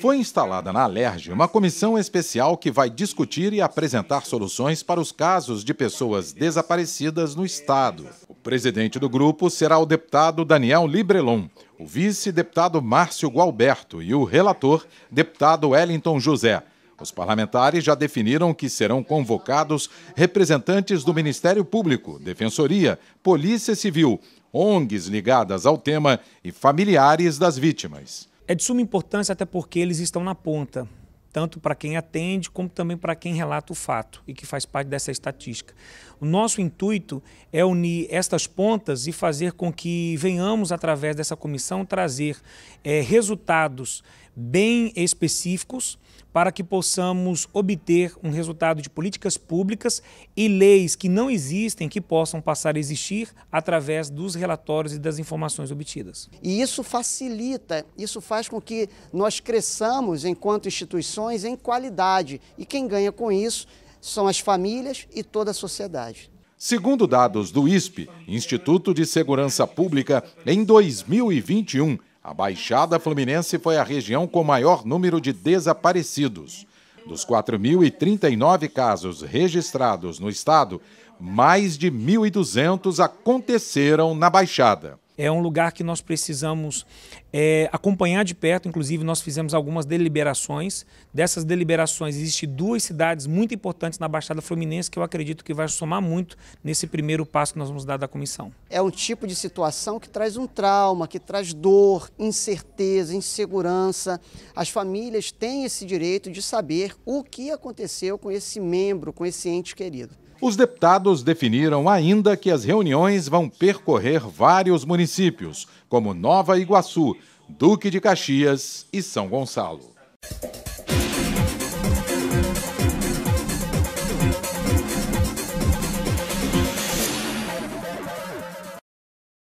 Foi instalada na Alerj uma comissão especial que vai discutir e apresentar soluções para os casos de pessoas desaparecidas no Estado. O presidente do grupo será o deputado Daniel Librelon, o vice-deputado Márcio Gualberto e o relator, deputado Wellington José. Os parlamentares já definiram que serão convocados representantes do Ministério Público, Defensoria, Polícia Civil, ONGs ligadas ao tema e familiares das vítimas. É de suma importância até porque eles estão na ponta, tanto para quem atende como também para quem relata o fato e que faz parte dessa estatística. O nosso intuito é unir estas pontas e fazer com que venhamos, através dessa comissão, trazer é, resultados bem específicos para que possamos obter um resultado de políticas públicas e leis que não existem que possam passar a existir através dos relatórios e das informações obtidas. E isso facilita, isso faz com que nós cresçamos enquanto instituições em qualidade e quem ganha com isso são as famílias e toda a sociedade. Segundo dados do ISP, Instituto de Segurança Pública, em 2021, a Baixada Fluminense foi a região com maior número de desaparecidos. Dos 4.039 casos registrados no estado, mais de 1.200 aconteceram na Baixada. É um lugar que nós precisamos é, acompanhar de perto, inclusive nós fizemos algumas deliberações. Dessas deliberações, existem duas cidades muito importantes na Baixada Fluminense que eu acredito que vai somar muito nesse primeiro passo que nós vamos dar da comissão. É um tipo de situação que traz um trauma, que traz dor, incerteza, insegurança. As famílias têm esse direito de saber o que aconteceu com esse membro, com esse ente querido. Os deputados definiram ainda que as reuniões vão percorrer vários municípios, como Nova Iguaçu, Duque de Caxias e São Gonçalo.